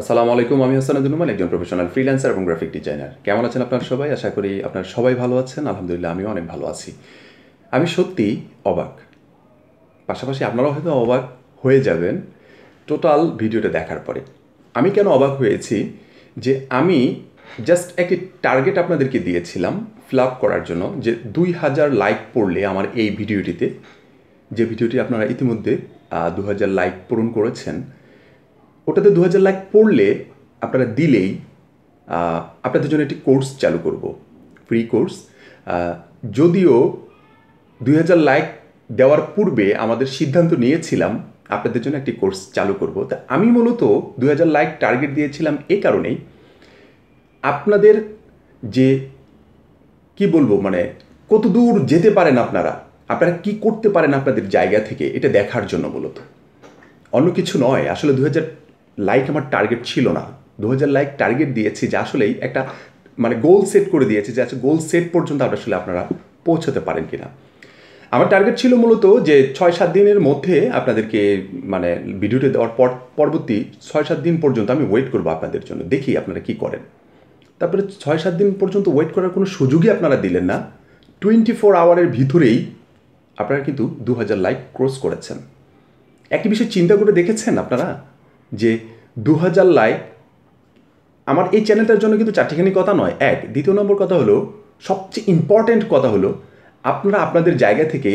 আসসালামু আলাইকুম আমি হাসানুদ্দিনুমান একজন প্রফেশনাল ফ্রিল্যান্সার এবং গ্রাফিক ডিজাইনার কেমন আছেন আপনার সবাই আশা করি আপনার সবাই ভালো আছেন আলহামদুলিল্লাহ আমিও অনেক ভালো আছি আমি সত্যি অবাক পাশাপাশি আপনারাও হয়তো অবাক হয়ে যাবেন টোটাল ভিডিওটা দেখার পরে আমি কেন অবাক হয়েছি যে আমি জাস্ট একটি টার্গেট আপনাদেরকে দিয়েছিলাম ফ্লাপ করার জন্য যে দুই হাজার লাইক পড়লে আমার এই ভিডিওটিতে যে ভিডিওটি আপনারা ইতিমধ্যে দু হাজার লাইক পূরণ করেছেন ওটাতে দু হাজার লাখ পড়লে আপনারা দিলেই আপনাদের জন্য একটি কোর্স চালু করব ফ্রি কোর্স যদিও দুই হাজার লাইক দেওয়ার পূর্বে আমাদের সিদ্ধান্ত নিয়েছিলাম আপনাদের জন্য একটি কোর্স চালু করব তা আমি মূলত দুই হাজার লাইক টার্গেট দিয়েছিলাম এ কারণেই আপনাদের যে কি বলবো মানে কত দূর যেতে পারেন আপনারা আপনারা কি করতে পারেন আপনাদের জায়গা থেকে এটা দেখার জন্য মূলত অন্য কিছু নয় আসলে দু হাজার লাইক আমার টার্গেট ছিল না দু হাজার লাইক টার্গেট দিয়েছি যে আসলেই একটা মানে গোল সেট করে দিয়েছি যে আচ্ছা গোল সেট পর্যন্ত আপনার আসলে আপনারা পৌঁছাতে পারেন কি না আমার টার্গেট ছিল মূলত যে ছয় সাত দিনের মধ্যে আপনাদেরকে মানে ভিডিওটি দেওয়ার পর পরবর্তী ছয় সাত দিন পর্যন্ত আমি ওয়েট করবো আপনাদের জন্য দেখি আপনারা কি করেন তারপরে ছয় সাত দিন পর্যন্ত ওয়েট করার কোনো সুযোগই আপনারা দিলেন না টোয়েন্টি ফোর আওয়ারের ভিতরেই আপনারা কিন্তু দু হাজার লাইক ক্রস করেছেন একই বিষয় চিন্তা করে দেখেছেন আপনারা যে দু হাজার লাইক আমার এই চ্যানেলটার জন্য কিন্তু চারটিখানি কথা নয় এক দ্বিতীয় নম্বর কথা হলো সবচেয়ে ইম্পর্ট্যান্ট কথা হলো আপনারা আপনাদের জায়গা থেকে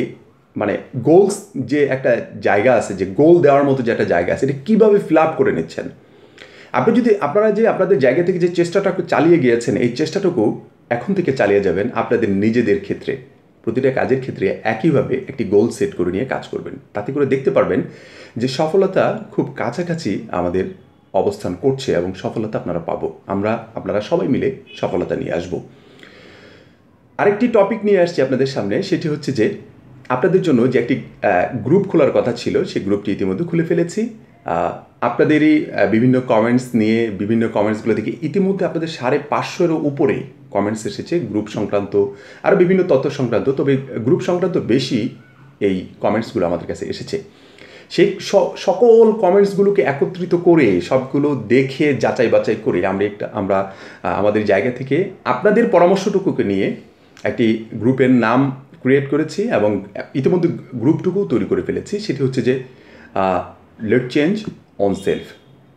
মানে গোলস যে একটা জায়গা আছে যে গোল দেওয়ার মতো যে একটা জায়গা আছে এটা কীভাবে ফিল আপ করে নিচ্ছেন আপনি যদি আপনারা যে আপনাদের জায়গা থেকে যে চেষ্টাটা চালিয়ে গিয়েছেন এই চেষ্টাটুকু এখন থেকে চালিয়ে যাবেন আপনাদের নিজেদের ক্ষেত্রে প্রতিটা কাজের ক্ষেত্রে একইভাবে একটি গোল সেট করে নিয়ে কাজ করবেন তাতে করে দেখতে পারবেন যে সফলতা খুব কাছাকাছি আমাদের অবস্থান করছে এবং সফলতা আপনারা পাবো আমরা আপনারা সবাই মিলে সফলতা নিয়ে আসব আরেকটি টপিক নিয়ে আসছি আপনাদের সামনে সেটি হচ্ছে যে আপনাদের জন্য যে একটি গ্রুপ খোলার কথা ছিল সেই গ্রুপটি ইতিমধ্যে খুলে ফেলেছি আপনাদেরই বিভিন্ন কমেন্টস নিয়ে বিভিন্ন কমেন্টসগুলো থেকে ইতিমধ্যে আপনাদের সাড়ে পাঁচশোরও উপরে কমেন্টস এসেছে গ্রুপ সংক্রান্ত আরও বিভিন্ন তথ্য সংক্রান্ত তবে গ্রুপ সংক্রান্ত বেশি এই কমেন্টসগুলো আমাদের কাছে এসেছে সেই সকল কমেন্টসগুলোকে একত্রিত করে সবগুলো দেখে যাচাই বাছাই করে আমরা একটা আমরা আমাদের জায়গা থেকে আপনাদের পরামর্শটুকুকে নিয়ে একটি গ্রুপের নাম ক্রিয়েট করেছি এবং ইতিমধ্যে গ্রুপটুকু তৈরি করে ফেলেছি সেটি হচ্ছে যে লেট চেঞ্জ অন সেলফ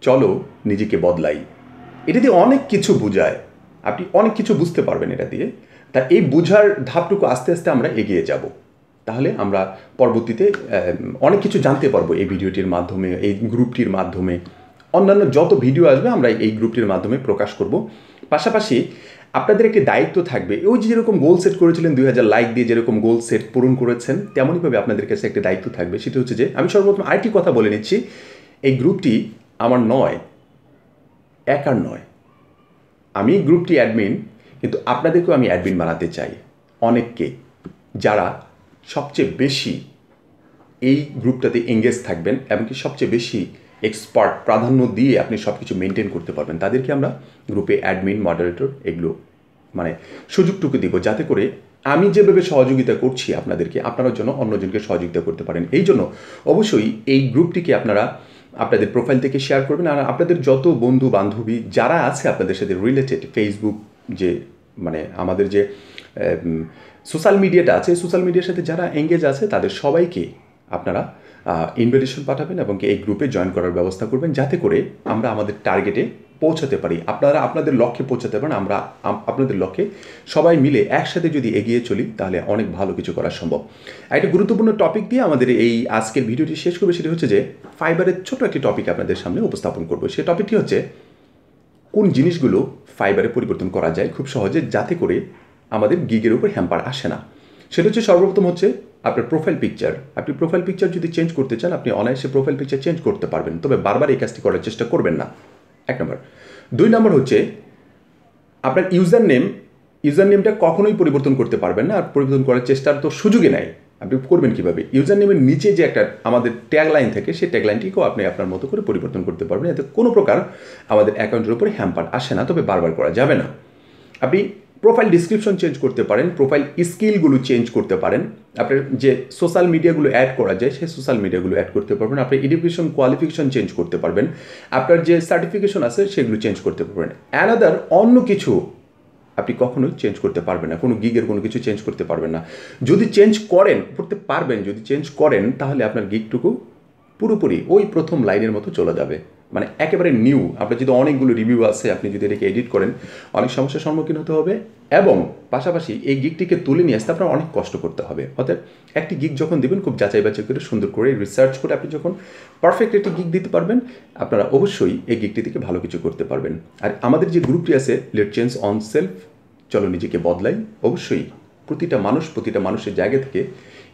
চলো নিজেকে বদলাই এটা দিয়ে অনেক কিছু বোঝায় আপনি অনেক কিছু বুঝতে পারবেন এটা দিয়ে তা এই বুঝার ধাপটুকু আস্তে আস্তে আমরা এগিয়ে যাব তাহলে আমরা পরবর্তীতে অনেক কিছু জানতে পারবো এই ভিডিওটির মাধ্যমে এই গ্রুপটির মাধ্যমে অন্যান্য যত ভিডিও আসবে আমরা এই গ্রুপটির মাধ্যমে প্রকাশ করব পাশাপাশি আপনাদের একটি দায়িত্ব থাকবে ওই যেরকম গোল সেট করেছিলেন দুই হাজার লাইক দিয়ে যেরকম গোল সেট পূরণ করেছেন তেমনইভাবে আপনাদের কাছে একটি দায়িত্ব থাকবে সেটা হচ্ছে যে আমি সর্বপ্রথম আরেকটি কথা বলে নিচ্ছি এই গ্রুপটি আমার নয় একার নয় আমি গ্রুপটি অ্যাডমিন কিন্তু আপনাদেরকেও আমি অ্যাডমিন বানাতে চাই অনেককে যারা সবচেয়ে বেশি এই গ্রুপটাতে এঙ্গেজ থাকবেন এমনকি সবচেয়ে বেশি এক্সপার্ট প্রাধান্য দিয়ে আপনি সব কিছু মেনটেন করতে পারবেন তাদেরকে আমরা গ্রুপে অ্যাডমিন মডারেটর এগুলো মানে সুযোগটুকু দিব যাতে করে আমি যেভাবে সহযোগিতা করছি আপনাদেরকে আপনারা যেন অন্যজনকে সহযোগিতা করতে পারেন এই জন্য অবশ্যই এই গ্রুপটিকে আপনারা আপনাদের প্রোফাইল থেকে শেয়ার করবেন আর আপনাদের যত বন্ধু বান্ধবী যারা আছে আপনাদের সাথে রিলেটেড ফেসবুক যে মানে আমাদের যে সোশ্যাল মিডিয়াটা আছে সোশ্যাল মিডিয়ার সাথে যারা এঙ্গেজ আছে তাদের সবাইকে আপনারা ইনভিটেশন পাঠাবেন এবং এই গ্রুপে জয়েন করার ব্যবস্থা করবেন যাতে করে আমরা আমাদের টার্গেটে পৌঁছাতে পারি আপনারা আপনাদের লক্ষ্যে পৌঁছাতে পারেন আমরা আপনাদের লক্ষ্যে সবাই মিলে একসাথে যদি এগিয়ে চলি তাহলে অনেক ভালো কিছু করা সম্ভব একটা গুরুত্বপূর্ণ টপিক দিয়ে আমাদের এই আজকের ভিডিওটি শেষ করবে সেটি হচ্ছে যে ফাইবারের ছোট একটি টপিক আপনাদের সামনে উপস্থাপন করব সেই টপিকটি হচ্ছে কোন জিনিসগুলো ফাইবারে পরিবর্তন করা যায় খুব সহজে যাতে করে আমাদের গিগের উপর হ্যাম্পার আসে না সেটা হচ্ছে সর্বপ্রথম হচ্ছে আপনার প্রোফাইল পিকচার আপনি প্রোফাইল পিকচার যদি চেঞ্জ করতে চান আপনি অনায়াসে প্রোফাইল পিকচার চেঞ্জ করতে পারবেন তবে বারবার এই কাজটি করার চেষ্টা করবেন না এক নম্বর দুই নম্বর হচ্ছে আপনার ইউজার নেম ইউজার নেমটা কখনোই পরিবর্তন করতে পারবেন না আর পরিবর্তন করার চেষ্টার তো সুযোগই নাই আপনি করবেন কীভাবে ইউজার নেমের নিচে যে একটা আমাদের ট্যাগ লাইন থাকে সেই ট্যাগ লাইনটিকেও আপনি আপনার মতো করে পরিবর্তন করতে পারবেন এতে কোনো প্রকার আমাদের অ্যাকাউন্টের উপরে হ্যাম্পার আসে না তবে বারবার করা যাবে না আপনি প্রোফাইল ডিসক্রিপশন চেঞ্জ করতে পারেন প্রোফাইল স্কিলগুলো চেঞ্জ করতে পারেন আপনার যে সোশ্যাল মিডিয়াগুলো অ্যাড করা যায় সেই সোশ্যাল মিডিয়াগুলো অ্যাড করতে পারবেন আপনার এডুকেশন কোয়ালিফিকেশন চেঞ্জ করতে পারবেন আপনার যে সার্টিফিকেশন আছে সেগুলো চেঞ্জ করতে পারবেন অ্যানাদার অন্য কিছু আপনি কখনোই চেঞ্জ করতে পারবেন না কোনো গিগের কোনো কিছু চেঞ্জ করতে পারবেন না যদি চেঞ্জ করেন করতে পারবেন যদি চেঞ্জ করেন তাহলে আপনার গিগটুকু পুরোপুরি ওই প্রথম লাইনের মতো চলে যাবে মানে একেবারে নিউ আপনার যদি অনেকগুলো রিভিউ আছে আপনি যদি এটাকে এডিট করেন অনেক সমস্যার সম্মুখীন হতে হবে এবং পাশাপাশি এই গিকটিকে তুলে নিয়ে আসতে আপনার অনেক কষ্ট করতে হবে অর্থাৎ একটি গিক যখন দেবেন খুব যাচাই বাছাই করে সুন্দর করে রিসার্চ করে আপনি যখন পারফেক্ট একটি গিক দিতে পারবেন আপনারা অবশ্যই এই গিকটি থেকে ভালো কিছু করতে পারবেন আর আমাদের যে গ্রুপটি আছে লেট চেঞ্জ অন সেলফ চলো নিজেকে বদলাই অবশ্যই প্রতিটা মানুষ প্রতিটা মানুষের জায়গা থেকে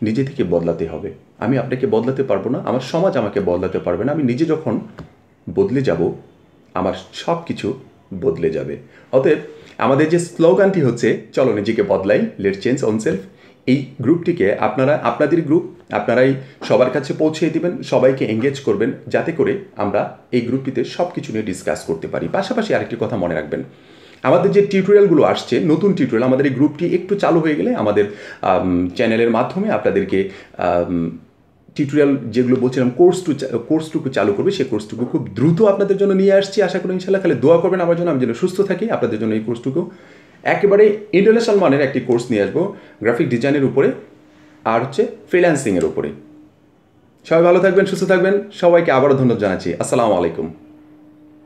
নিজে থেকে বদলাতে হবে আমি আপনাকে বদলাতে পারবো না আমার সমাজ আমাকে বদলাতে পারবে না আমি নিজে যখন বদলে যাব আমার সব কিছু বদলে যাবে অতএব আমাদের যে স্লোগানটি হচ্ছে চলো নিজেকে বদলাই লেট চেঞ্জ সেলফ এই গ্রুপটিকে আপনারা আপনাদের গ্রুপ আপনারাই সবার কাছে পৌঁছে দিবেন সবাইকে এঙ্গেজ করবেন যাতে করে আমরা এই গ্রুপটিতে সব কিছু নিয়ে ডিসকাস করতে পারি পাশাপাশি আরেকটি কথা মনে রাখবেন আমাদের যে টিউটোরিয়ালগুলো আসছে নতুন টিউটোরিয়াল আমাদের এই গ্রুপটি একটু চালু হয়ে গেলে আমাদের চ্যানেলের মাধ্যমে আপনাদেরকে টিউটোরিয়াল যেগুলো বলছিলাম কোর্স টু কোর্সটুকু চালু করবে সেই কোর্সটুকু খুব দ্রুত আপনাদের জন্য নিয়ে আসছি আশা করি ইনশাল্লাহ খালি দোয়া করবেন আমার জন্য আমি যেন সুস্থ থাকি আপনাদের জন্য এই কোর্সটুকু একেবারে ইন্টারন্যাশনাল মানের একটি কোর্স নিয়ে আসবো গ্রাফিক ডিজাইনের উপরে আর হচ্ছে ফ্রিল্যান্সিংয়ের উপরে সবাই ভালো থাকবেন সুস্থ থাকবেন সবাইকে আবারও ধন্যবাদ জানাচ্ছি আসসালামু আলাইকুম